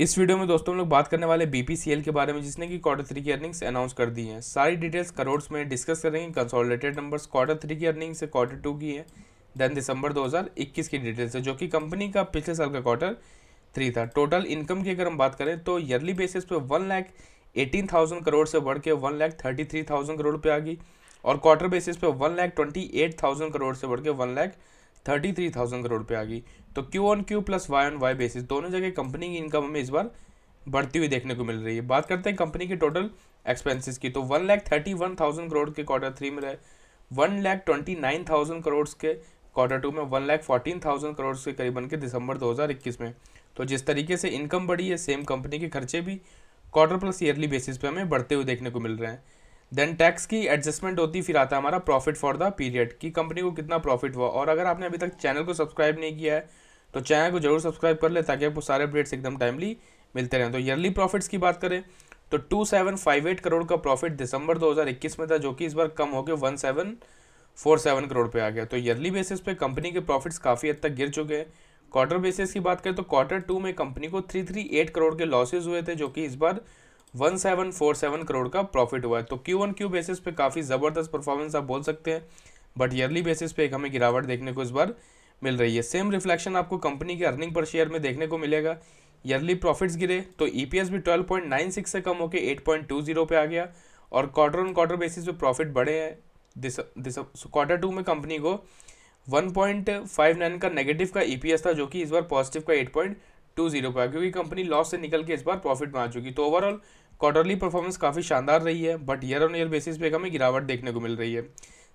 इस वीडियो में दोस्तों हम लोग बात करने वाले बीपीसीएल के बारे में जिसने कि क्वार्टर थ्री की अर्निंग्स अनाउंस कर दी हैं सारी डिटेल्स करोड्स में डिस्कस करेंगे कंसोलिडेटेड नंबर्स क्वार्टर थ्री की अर्निंग्स है क्वार्टर टू की है देन दिसंबर 2021 की डिटेल्स है जो कि कंपनी का पिछले साल का क्वार्टर थ्री था टोटल इनकम की अगर हम बात करें तो ईयरली बेसिस पे one lakh eighteen thousand crore से बढ़ के one lakh thirty three thousand crore पे आ गई और क्वार्टर बेसिस पे one lakh twenty eight thousand crore से बढ़ के one lakh thirty three thousand crore पे आ गई तो Q on Q plus Y on Y basis दोनों जगह कंपनी की इनकम हमें इस बार बढ़ती हुई देखने को मिल रही है बात करते हैं कंपनी की टोटल एक्सपेंसिस की तो one lakh thirty one thousand crore के क्वार्टर थ्री में रहे one lakh twenty nine thousand crore के क्वार्टर टू में one lakh fourteen thousand crore के करीबन के दिसंबर दो हज़ार इक्कीस में तो जिस तरीके से इनकम बढ़ी है सेम कंपनी के खर्चे भी क्वार्टर प्लस ईयरली बेसिस पे हमें बढ़ते हुए देखने को मिल रहे हैं देन टैक्स की एडजस्टमेंट होती फिर आता है हमारा प्रॉफिट फॉर द पीरियड कि कंपनी को कितना प्रॉफिट हुआ और अगर आपने अभी तक चैनल को सब्सक्राइब नहीं किया है तो चैनल को जरूर सब्सक्राइब कर ले ताकि आपको सारे अपडेट्स एकदम टाइमली मिलते रहें तो ईयरली प्रॉफिट्स की बात करें तो two seven five eight crore का प्रॉफिट दिसंबर 2021 में था जो कि इस बार कम होकर one seven four seven crore पे आ गया तो ईयरली बेसिस पे कंपनी के प्रॉफिट्स काफ़ी हद तक गिर चुके हैं क्वार्टर बेसिस की बात करें तो क्वार्टर टू में कंपनी को थ्री थ्री एट करोड़ के लॉसेज हुए थे जो कि इस बार 1747 करोड़ का प्रॉफिट हुआ है तो क्यू वन क्यू बेसिस पे काफ़ी ज़बरदस्त परफॉर्मेंस आप बोल सकते हैं बट ईयरली बेसिस पे एक हमें गिरावट देखने को इस बार मिल रही है सेम रिफ्लेक्शन आपको कंपनी के अर्निंग पर शेयर में देखने को मिलेगा ईयरली प्रॉफिट्स गिरे तो ईपीएस e भी ट्वेल्व से कम होकर एट पे आ गया और क्वार्टर ऑन क्वार्टर बेसिस पे प्रॉफिट बढ़े हैं क्वार्टर टू में कंपनी को 1.59 का नेगेटिव का ईपीएस e था जो कि इस बार पॉजिटिव का 8.20 पे क्योंकि कंपनी लॉस से निकल के इस बार प्रॉफिट में आ चुकी तो ओवरऑल क्वार्टरली परफॉर्मेंस काफ़ी शानदार रही है but year on year basis पे हमें गिरावट देखने को मिल रही है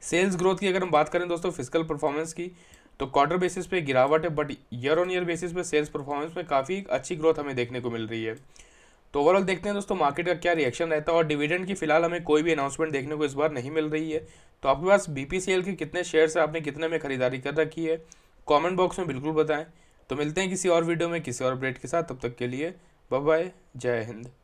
सेल्स ग्रोथ की अगर हम बात करें दोस्तों फिजिकल परफॉर्मेंस की तो क्वार्टर बेसिस पे गिरावट है but year on year basis पे सेल्स परफॉर्मेंस में काफ़ी अच्छी ग्रोथ हमें देखने को मिल रही है तो ओवरऑल देखते हैं दोस्तों मार्केट का क्या रिएक्शन रहता है और डिविडेंड की फिलहाल हमें कोई भी अनाउंसमेंट देखने को इस बार नहीं मिल रही है तो आपके पास बी के कितने शेयर्स है आपने कितने में खरीदारी कर रखी है कॉमेंट बॉक्स में बिल्कुल बताएँ तो मिलते हैं किसी और वीडियो में किसी और अपडेट के साथ तब तक के लिए बाय जय हिंद